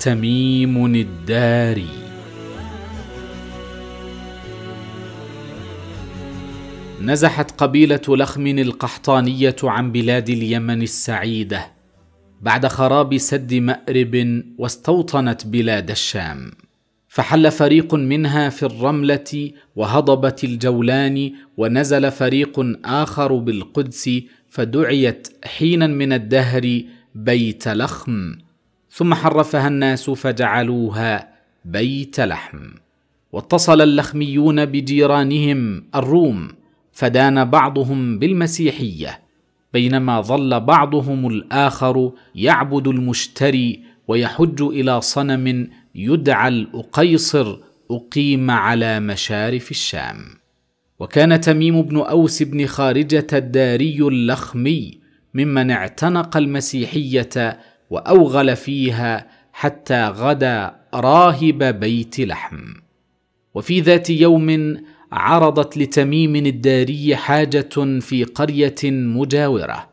تميم الداري نزحت قبيله لخم القحطانيه عن بلاد اليمن السعيده بعد خراب سد مارب واستوطنت بلاد الشام فحل فريق منها في الرمله وهضبه الجولان ونزل فريق اخر بالقدس فدعيت حينا من الدهر بيت لخم ثم حرفها الناس فجعلوها بيت لحم واتصل اللخميون بجيرانهم الروم فدان بعضهم بالمسيحيه بينما ظل بعضهم الاخر يعبد المشتري ويحج الى صنم يدعى الاقيصر اقيم على مشارف الشام وكان تميم بن اوس بن خارجه الداري اللخمي ممن اعتنق المسيحيه واوغل فيها حتى غدا راهب بيت لحم وفي ذات يوم عرضت لتميم الداري حاجه في قريه مجاوره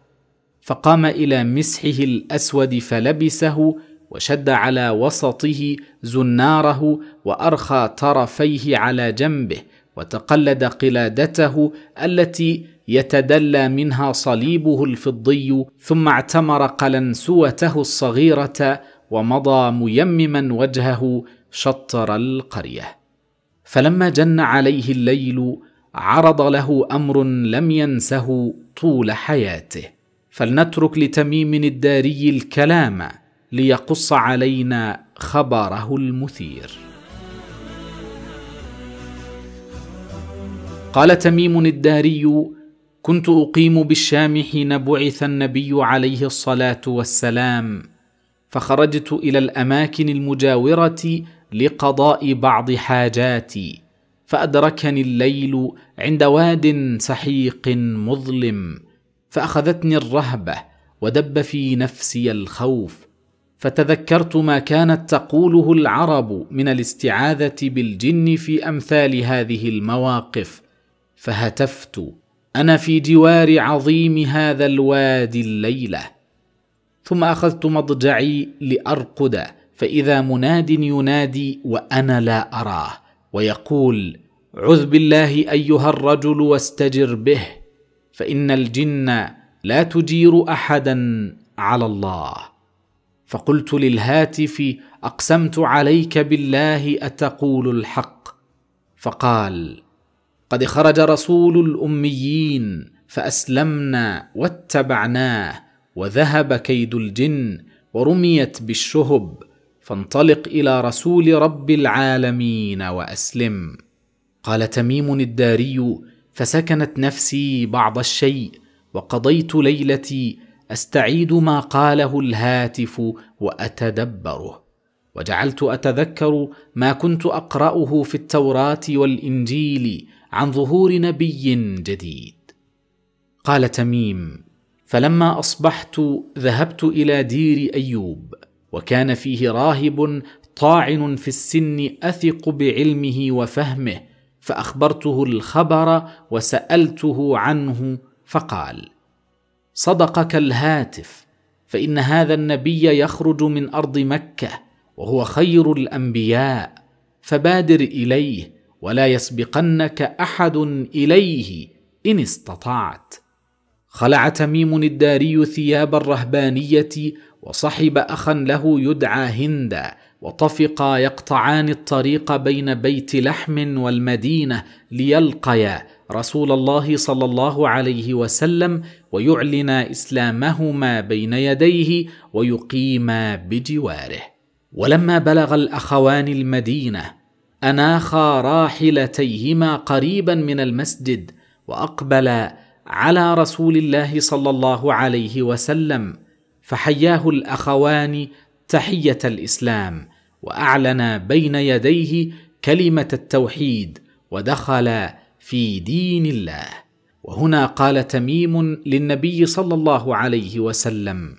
فقام الى مسحه الاسود فلبسه وشد على وسطه زناره وارخى طرفيه على جنبه وتقلد قلادته التي يتدلى منها صليبه الفضي ثم اعتمر قلنسوته الصغيره ومضى ميمما وجهه شطر القريه فلما جن عليه الليل عرض له امر لم ينسه طول حياته فلنترك لتميم الداري الكلام ليقص علينا خبره المثير قال تميم الداري كنت اقيم بالشام حين بعث النبي عليه الصلاه والسلام فخرجت الى الاماكن المجاوره لقضاء بعض حاجاتي فادركني الليل عند واد سحيق مظلم فاخذتني الرهبه ودب في نفسي الخوف فتذكرت ما كانت تقوله العرب من الاستعاذه بالجن في امثال هذه المواقف فهتفت انا في جوار عظيم هذا الوادي الليله ثم اخذت مضجعي لارقد فاذا مناد ينادي وانا لا اراه ويقول عذ بالله ايها الرجل واستجر به فان الجن لا تجير احدا على الله فقلت للهاتف اقسمت عليك بالله اتقول الحق فقال قد خرج رسول الاميين فاسلمنا واتبعناه وذهب كيد الجن ورميت بالشهب فانطلق الى رسول رب العالمين واسلم قال تميم الداري فسكنت نفسي بعض الشيء وقضيت ليلتي استعيد ما قاله الهاتف واتدبره وجعلت اتذكر ما كنت اقراه في التوراه والانجيل عن ظهور نبي جديد قال تميم فلما اصبحت ذهبت الى دير ايوب وكان فيه راهب طاعن في السن اثق بعلمه وفهمه فاخبرته الخبر وسالته عنه فقال صدقك الهاتف فان هذا النبي يخرج من ارض مكه وهو خير الانبياء فبادر اليه ولا يسبقنك احد اليه ان استطعت خلع تميم الداري ثياب الرهبانيه وصحب اخا له يدعى هندا وطفقا يقطعان الطريق بين بيت لحم والمدينه ليلقيا رسول الله صلى الله عليه وسلم ويعلنا اسلامهما بين يديه ويقيما بجواره ولما بلغ الاخوان المدينه اناخا راحلتيهما قريبا من المسجد واقبلا على رسول الله صلى الله عليه وسلم فحياه الاخوان تحيه الاسلام واعلنا بين يديه كلمه التوحيد ودخلا في دين الله وهنا قال تميم للنبي صلى الله عليه وسلم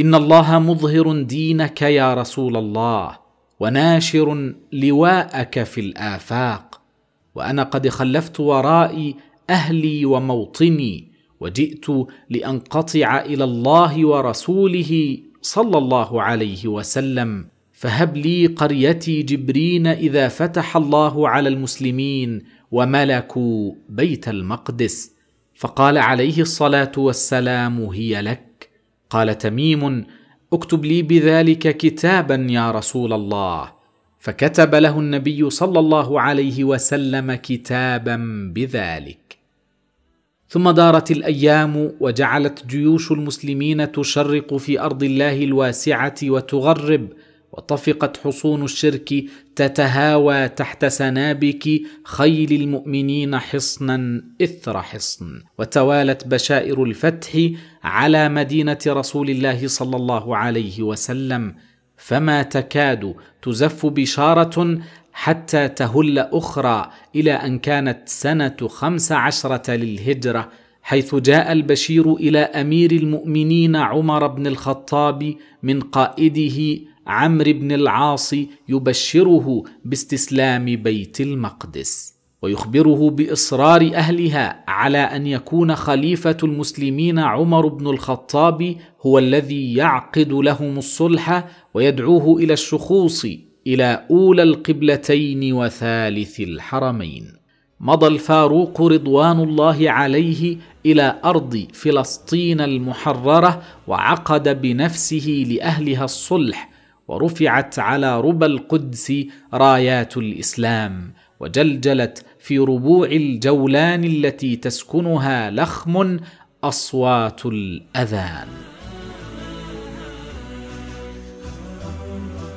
ان الله مظهر دينك يا رسول الله وناشر لواءك في الافاق وانا قد خلفت ورائي اهلي وموطني وجئت لانقطع الى الله ورسوله صلى الله عليه وسلم فهب لي قريتي جبرين اذا فتح الله على المسلمين وملكوا بيت المقدس فقال عليه الصلاه والسلام هي لك قال تميم اكتب لي بذلك كتابا يا رسول الله فكتب له النبي صلى الله عليه وسلم كتابا بذلك ثم دارت الايام وجعلت جيوش المسلمين تشرق في ارض الله الواسعه وتغرب وطفقت حصون الشرك تتهاوى تحت سنابك خيل المؤمنين حصنا اثر حصن وتوالت بشائر الفتح على مدينه رسول الله صلى الله عليه وسلم فما تكاد تزف بشاره حتى تهل اخرى الى ان كانت سنه خمس عشره للهجره حيث جاء البشير الى امير المؤمنين عمر بن الخطاب من قائده عمرو بن العاص يبشره باستسلام بيت المقدس ويخبره باصرار اهلها على ان يكون خليفه المسلمين عمر بن الخطاب هو الذي يعقد لهم الصلح ويدعوه الى الشخوص الى اولى القبلتين وثالث الحرمين مضى الفاروق رضوان الله عليه الى ارض فلسطين المحرره وعقد بنفسه لاهلها الصلح ورفعت على ربى القدس رايات الاسلام وجلجلت في ربوع الجولان التي تسكنها لخم اصوات الاذان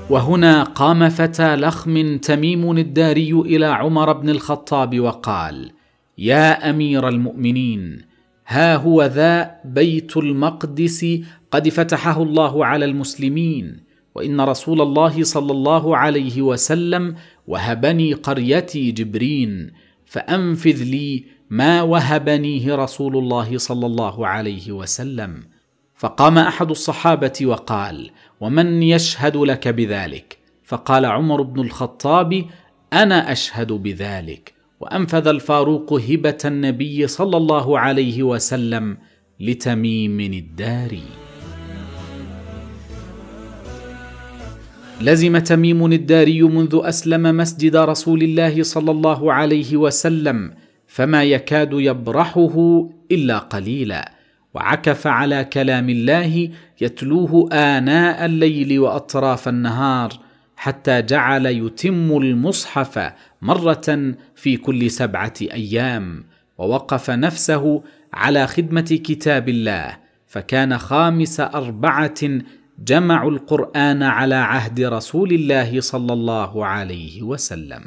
وهنا قام فتى لخم تميم الداري الى عمر بن الخطاب وقال يا امير المؤمنين ها هو ذا بيت المقدس قد فتحه الله على المسلمين وان رسول الله صلى الله عليه وسلم وهبني قريتي جبرين فانفذ لي ما وهبنيه رسول الله صلى الله عليه وسلم فقام احد الصحابه وقال ومن يشهد لك بذلك فقال عمر بن الخطاب انا اشهد بذلك وانفذ الفاروق هبه النبي صلى الله عليه وسلم لتميم الداري لزم تميم الداري منذ اسلم مسجد رسول الله صلى الله عليه وسلم فما يكاد يبرحه الا قليلا وعكف على كلام الله يتلوه اناء الليل واطراف النهار حتى جعل يتم المصحف مره في كل سبعه ايام ووقف نفسه على خدمه كتاب الله فكان خامس اربعه جمعوا القران على عهد رسول الله صلى الله عليه وسلم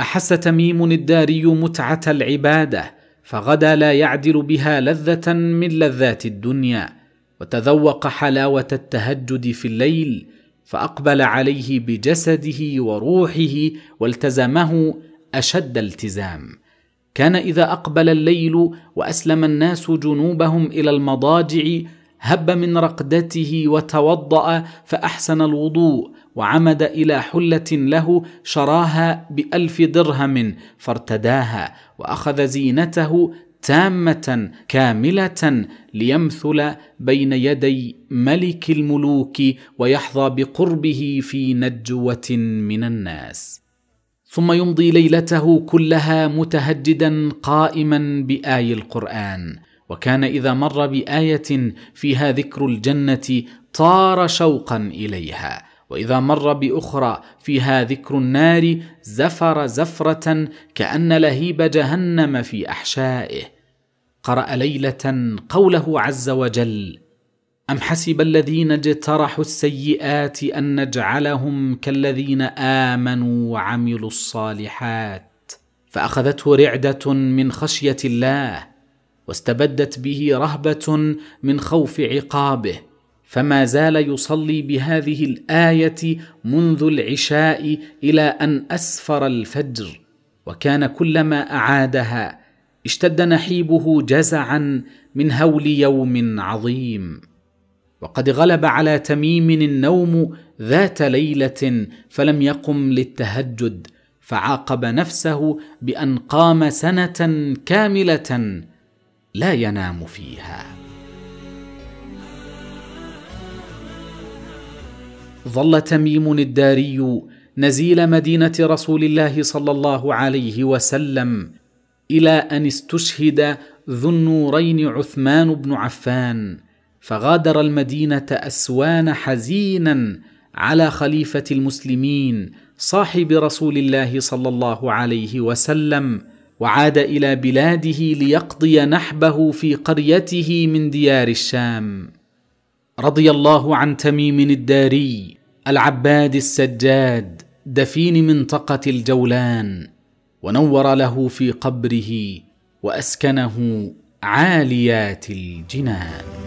احس تميم الداري متعه العباده فغدا لا يعدل بها لذه من لذات الدنيا وتذوق حلاوه التهجد في الليل فاقبل عليه بجسده وروحه والتزمه اشد التزام كان اذا اقبل الليل واسلم الناس جنوبهم الى المضاجع هب من رقدته وتوضأ فأحسن الوضوء وعمد إلى حلة له شراها بألف درهم فارتداها وأخذ زينته تامة كاملة ليمثل بين يدي ملك الملوك ويحظى بقربه في نجوة من الناس. ثم يمضي ليلته كلها متهجدا قائما بآي القرآن وكان اذا مر بايه فيها ذكر الجنه طار شوقا اليها واذا مر باخرى فيها ذكر النار زفر زفره كان لهيب جهنم في احشائه قرا ليله قوله عز وجل ام حسب الذين اجترحوا السيئات ان نجعلهم كالذين امنوا وعملوا الصالحات فاخذته رعده من خشيه الله واستبدت به رهبه من خوف عقابه فما زال يصلي بهذه الايه منذ العشاء الى ان اسفر الفجر وكان كلما اعادها اشتد نحيبه جزعا من هول يوم عظيم وقد غلب على تميم النوم ذات ليله فلم يقم للتهجد فعاقب نفسه بان قام سنه كامله لا ينام فيها ظل تميم الداري نزيل مدينه رسول الله صلى الله عليه وسلم الى ان استشهد ذو النورين عثمان بن عفان فغادر المدينه اسوان حزينا على خليفه المسلمين صاحب رسول الله صلى الله عليه وسلم وعاد الى بلاده ليقضي نحبه في قريته من ديار الشام رضي الله عن تميم الداري العباد السجاد دفين منطقه الجولان ونور له في قبره واسكنه عاليات الجنان